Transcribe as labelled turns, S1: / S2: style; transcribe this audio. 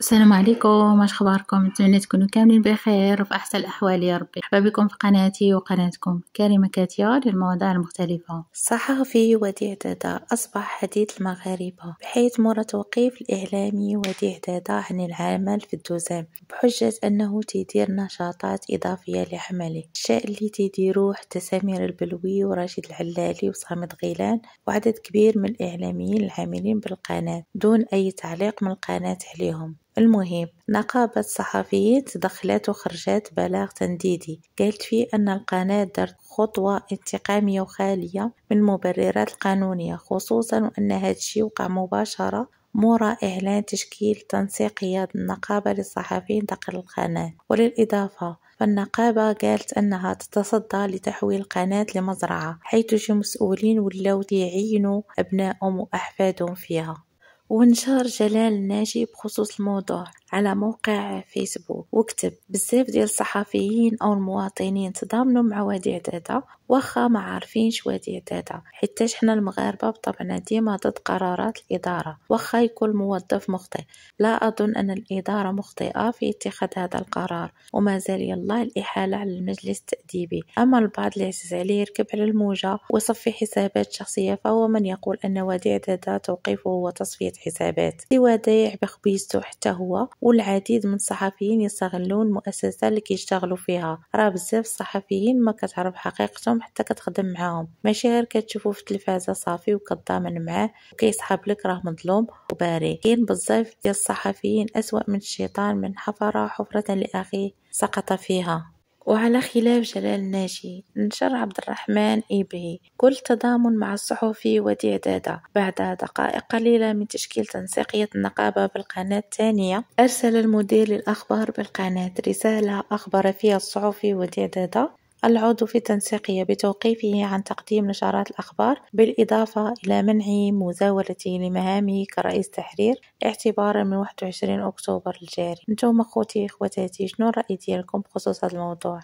S1: السلام عليكم واش اخباركم نتمنى تكونوا كاملين بخير وفي احسن الاحوال يا ربي مرحبا بكم في قناتي وقناتكم كريمه كاتيا للمواضيع المختلفه الصحفي وديع دادا اصبح حديث المغاربه بحيث مر توقيف الاعلامي وديع دادا عن العمل في الدوزام بحجه انه تدير نشاطات اضافيه لعمله الشيء اللي تيديروه حتى سمير البلوي وراشد العلالي وصامد غيلان وعدد كبير من الاعلاميين العاملين بالقناه دون اي تعليق من القناه عليهم المهم نقابة صحفيين تدخلت وخرجت بلاغ تنديدي قالت فيه أن القناة درت خطوة انتقامية وخالية من المبررات القانونية خصوصا وأن هادشي وقع مباشرة مورا إعلان تشكيل تنسيق قيادة النقابة للصحفيين داخل القناة وللإضافة فالنقابة قالت أنها تتصدى لتحويل القناة لمزرعة حيث شي مسؤولين ولاو يعينوا أبنائهم وأحفادهم فيها وانشار جلال ناجي بخصوص الموضوع على موقع فيسبوك وكتب بزاف ديال الصحفيين او المواطنين تضامنوا مع وادي عداده واخا ما عارفينش وادي عداده حيتاش حنا المغاربه بطبعنا ديما ضد قرارات الاداره واخا يكون موظف مخطئ لا اظن ان الاداره مخطئه في اتخاذ هذا القرار ومازال يالله الاحاله على المجلس التاديبي اما البعض اللي عزيز عليه يركب على الموجه ويصفي حسابات شخصيه فهو من يقول ان وادي عداده توقيفه هو تصفيه حسابات سوى دايع بخبيزته حتى هو والعديد من الصحفيين يستغلون المؤسسه اللي كيشتغلوا فيها راه بزاف الصحفيين ما كتعرف حقيقتهم حتى كتخدم معاهم ماشي غير كتشوفو في التلفازه صافي وكتضامن معاه وكيسحب لك راه مظلوم وباري كاين بزاف ديال الصحفيين اسوا من الشيطان من حفره حفره لاخيه سقط فيها وعلى خلاف جلال ناجي نشر عبد الرحمن إيبي كل تضامن مع الصحفي ودي دادا بعد دقائق قليلة من تشكيل تنسيقية النقابة بالقناة الثانية أرسل المدير للأخبار بالقناة رسالة أخبر فيها الصحفي ودي دادا العضو في التنسيقية بتوقيفه عن تقديم نشرات الأخبار بالإضافة إلى منع مزاولته لمهامه كرئيس تحرير اعتبارا من 21 أكتوبر الجاري نتوما خوتي خواتاتي شنو الرأي ديالكم بخصوص هذا الموضوع